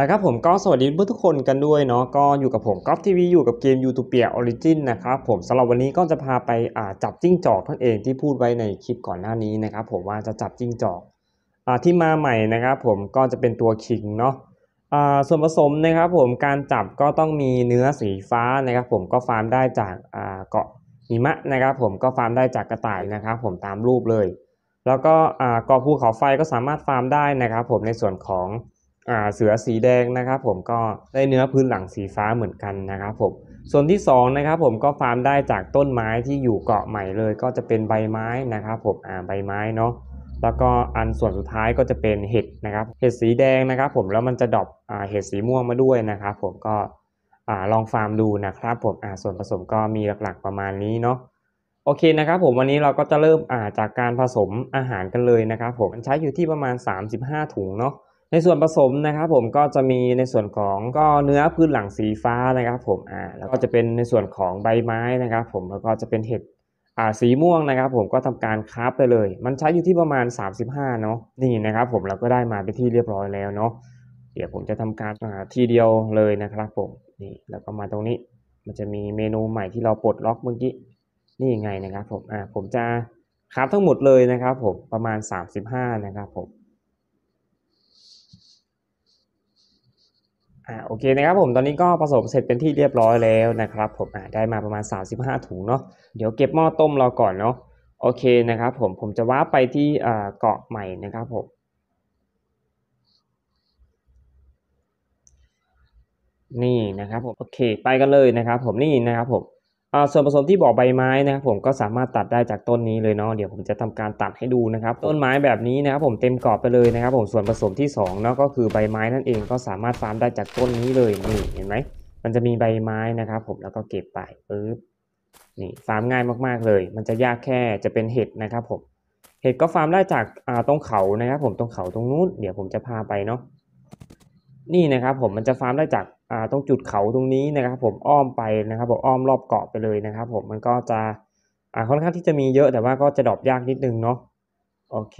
ละครับผมก็สวัสดีเพื่อนทุกคนกันด้วยเนาะก็อยู่กับผมก๊อฟทีวี อยู่กับเกมยูทูเปียออริจินนะครับผมสำหรับวันนี้ก็จะพาไปอ่าจับจิ้งจอกท่านเองที่พูดไว้ในคลิปก่อนหน้านี้นะครับ ผมว่าจะจับจิ้งจอกอ่าที่มาใหม่นะครับ ผมก็จะเป็นตัวคิงเนาะอ่าส่วนผสมนะครับ ผมการจับก็ต้องมีเนื้อสีฟ้านะครับ ผมก็ฟาร์มได้จากอ่าเกาะหิมะนะครับ ผมก็ฟาร์มได้จากกระต่ายนะครับ ผมตามรูปเลย แล้วก็อ่าเกาะภูเขาไฟก็สามารถฟาร์มได้นะครับ ผมในส่วนของเสือสีแดงนะครับ ผมก็ได้เนื้อพื้นหลังสีฟ้าเหมือนกันนะครับผมส่วนที่2นะครับผมก็ฟาร์มได้จากต้นไม้ที่อยู่เกาะใหม่เลยก็จะเป็นใบไม้นะครับผมอ่าใบไม้เนาะแล้วก็อันส่วนสุดท้ายก็จะเป็นเห็ดนะครับ เห็ดสีแดงนะครับ ผมแล้วมันจะดอกอ่าเห็ดสีม่วงมาด้วยนะครับผมก็อ่าลองฟาร์มดูนะครับผมอ่าส่วนผสมก็มีหลักๆ ประมาณนี้เนาะโอเคนะครับผมวันนี้เราก็จะเริ่มอ่าจากการผสมอาหารกันเลยนะครับผมใช้อยู่ที่ประมาณ 35ถุงเนาะในส่วนผสมนะครับผมก็จะมีในส่วนของก็เนื้อพื้นหลังสีฟ้านะครับ ผมอ่าแล้วก็จะเป็นในส่วนของใบไม้นะครับ ผมแล้วก็จะเป็นเห็ดอ่าสีม่วงนะครับ ผมก็ทำการคราฟไปเลย มันใช้อยู่ที่ประมาณ 35เนาะนี่นะครับ ผมเราก็ได้มาเป็นที่เรียบร้อยแล้วเนาะเดี๋ยวผมจะทำการอ่าทีเดียวเลยนะครับ ผมนี่แล้วก็มาตรงนี้ มันจะมีเมนูใหม่ที่เราปลดล็อกเมื่อกี้นี่ไงนะครับ ผมอ่าผมจะคราฟทั้งหมดเลยนะครับ ผมประมาณ 35 นะครับ ผม่าโอเคนะครับผมตอนนี้ก็ผสมเสร็จเป็นที่เรียบร้อยแล้วนะครับผมอ่าได้มาประมาณ 35ถุงเนาะเดี๋ยวเก็บหม้อต้มเราก่อนเนาะโอเคนะครับผมผมจะว้าไปที่เกาะใหม่นะครับผมนี่นะครับผมโอเคไปกันเลยนะครับผมนี่นะครับผมส่วนผสมที่บอกใบไม้นะครับผมก็สามารถตัดได้จากต้นนี้เลยเนาะเดี๋ยวผมจะทำการตัดให้ดูนะครับ ต้นไม้แบบนี้นะครับผมเต็มกรอบไปเลยนะครับ ผมส่วนผสมที่2เนาะก็คือใบไม้นั่นเอง ก็สามารถฟาร์มได้จากต้นนี้เลยนี่เห็นไหมมันจะมีใบไม้นะครับ ผมแล้วก็เก็บไปปึ๊บนี่ฟาร์มง่ายมาก ๆเลย มันจะยากแค่จะเป็นเห็ดนะครับผมเห็ดก็ฟาร์มได้จากตรงเขานะครับผมตรงเขาตรงนู้นเดี๋ยวผมจะพาไปเนาะนี่นะครับผมมันจะฟาร์มได้จากตรงจุดเขาตรงนี้นะครับ ผมอ้อมไปนะครับ ผมอ้อมรอบเกาะไปเลยนะครับ ผมมันก็จะค่อนข้างที่จะมีเยอะแต่ว่าก็จะดรอปยากนิดนึงเนาะโอเค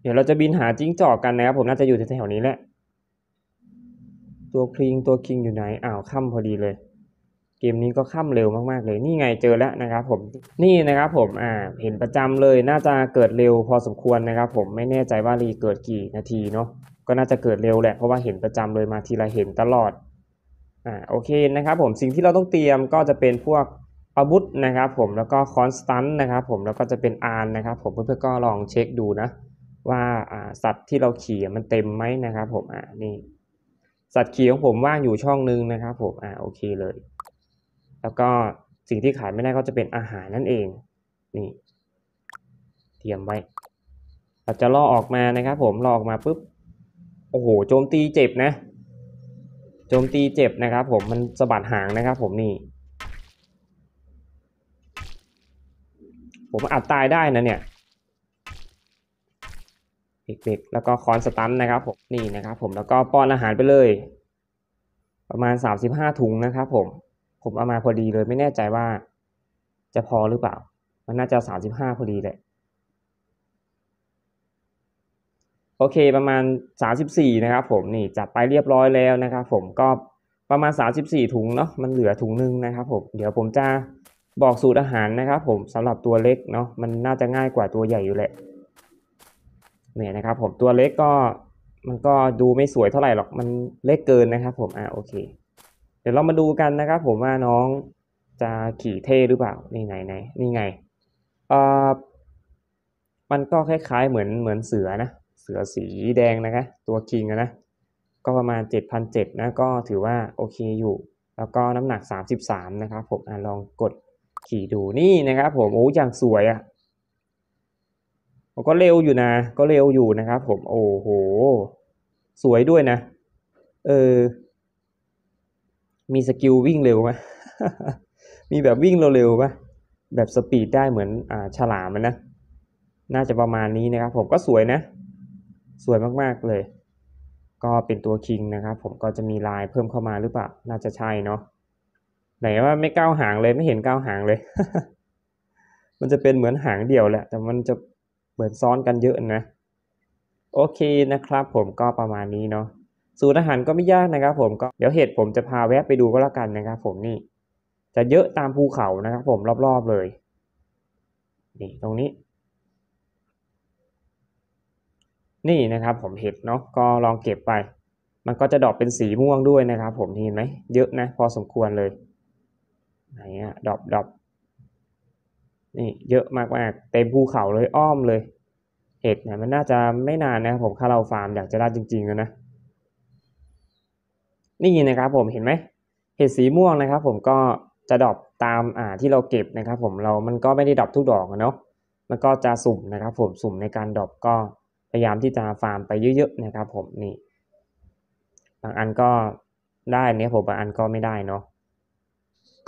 เดี๋ยวเราจะบินหาจิ้งจอกกันนะครับ ผมน่าจะอยู่แถวๆนี้แหละ ตัวคลิงตัวคิงอยู่ไหนอ้าวค่ำพอดีเลย เกมนี้ก็ค่ำเร็วมาก ๆ เลยนี่ไงเจอแล้วนะครับ ผมนี่นะครับ ผมอ่าเห็นประจำเลย น่าจะเกิดเร็วพอสมควรนะครับ ผมไม่แน่ใจว่ารีเกิดกี่นาทีเนาะก็น่าจะเกิดเร็วแหละเพราะว่าเห็นประจำเลยมาทีละเห็นตลอด อ่าโอเคนะครับ ผมสิ่งที่เราต้องเตรียมก็จะเป็นพวกอาวุธนะครับ ผมแล้วก็คอนสแตนต์นะครับผมแล้วก็จะเป็นอาร์นะครับ ผมเพื่อนๆก็ลองเช็คดูนะว่าสัตว์ที่เราขี่มันเต็มไหมนะครับผมอ่านี่สัตว์ขี่ของผมว่างอยู่ช่องนึงนะครับผมอ่าโอเคเลย แล้วก็สิ่งที่ขายไม่ได้ก็จะเป็นอาหารนั่นเองนี่เตรียมไว้เราจะล่อออกมานะครับ ผมล่อออกมาปุ๊บโอ้โห โจมตีเจ็บนะ โจมตีเจ็บนะครับผมมันสะบัดหางนะครับ ผมนี่ผมอาจตายได้นะเนี่ยเด็กๆแล้วก็คอนสตันนะครับ ผมนี่นะครับ ผมแล้วก็ป้อนอาหารไปเลย ประมาณสสามิบห้าถุงนะครับผมผมเอามาพอดีเลยไม่แน่ใจว่า จะพอหรือเปล่า มันน่าจะสสามิบห้าพอดีแหละโอเคประมาณ 34นะครับผมนี่จัดไปเรียบร้อยแล้วนะครับผมก็ประมาณ34ถุงเนาะมันเหลือถุงนึงนะครับผมเดี๋ยวผมจะบอกสูตรอาหารนะครับผมสำหรับตัวเล็กเนาะมันน่าจะง่ายกว่าตัวใหญ่อยู่แหละเนี่ยนะครับผมตัวเล็กก็มันก็ดูไม่สวยเท่าไหร่หรอกมันเล็กเกินนะครับผมอ่าโอเค เดี๋ยวเรามาดูกันนะครับผมว่าน้องจะขี่เท่หรือเปล่านี่ไงไหนนี่ไงเอ่อมันก็คล้ายๆเหมือนเหมือนเสือนะเสือสีแดงนะคะ ตัวคิงนะก็ประมาณ7,007นะก็ถือว่าโอเคอยู่ แล้วก็น้ำหนัก 33 นะครับ ผมอลองกดขี่ดูนี่นะครับ ผมโอ้อย่างสวยอะ่ะ ก็เร็วอยู่นะ ก็เร็วอยู่นะครับ ผมโอ้โห สวยด้วยนะเออมีสกิลวิ่งเร็วไหมมีแบบวิ่งเร็วๆหมแบบสปีดได้เหมือนอ่าฉลามนะน่าจะประมาณนี้นะครับ ผมก็สวยนะสวยมากๆเลย ก็เป็นตัวคิงนะครับ ผมก็จะมีลายเพิ่มเข้ามาหรือเปล่า น่าจะใช่เนาะ ไหนว่าไม่ก้าวหางเลย ไม่เห็นก้าวหางเลย มันจะเป็นเหมือนหางเดียวแหละ แต่มันจะเหมือนซ้อนกันเยอะนะ โอเคนะครับ ผมก็ประมาณนี้เนาะ สูตรอาหารก็ไม่ยากนะครับ ผม ก็เดี๋ยวเหตุผมจะพาแวะไปดูก็แล้วกันนะครับ ผมนี่จะเยอะตามภูเขานะครับ ผมรอบๆเลย นี่ตรงนี้นี่นะครับผมเห็ดเนาะก็ลองเก็บไป มันก็จะดอกเป็นสีม่วงด้วยนะครับผมเห็นไหมเยอะนะพอสมควรเลยไหนอะดอกดอกนี่เยอะมากมากเต็มภูเขาเลยอ้อมเลย เห็ดเนี่ยมันน่าจะไม่นานนะครับผมถ้าเราฟาร์มอยากจะได้จริงๆนะนี่นะครับ ผมเห็นไหมเห็ดสีม่วงนะครับ ผมก็จะดอกตามอ่าที่เราเก็บนะครับผมเรา มันก็ไม่ได้ดอกทุกดอกเนาะมันก็จะสุ่มนะครับ ผมสุ่มในการดอกก็พยายามที่จะฟาร์มไปเยอะๆนะครับผมนี่บางอันก็ได้เนี่ยผมบางอันก็ไม่ได้เนาะ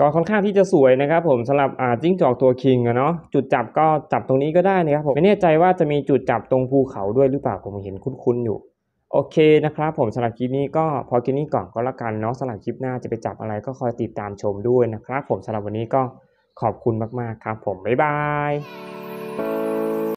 ก็ค่อนข้างที่จะสวยนะครับผมสำหรับจิ้งจอกตัวคิงอะเนาะจุดจับก็จับตรงนี้ก็ได้นะครับผมไม่แน่ใจว่าจะมีจุดจับตรงภูเขาด้วยหรือเปล่าผมเห็นคุ้นๆอยู่ โอเคนะครับผมสำหรับคลิปนี้ก็พอคลิปนี้ก่อนก็แล้วกันเนาะสำหรับคลิปหน้าจะไปจับอะไรก็คอยติดตามชมด้วยนะครับผมสำหรับวันนี้ก็ขอบคุณมากๆครับ ผมบ๊ายบาย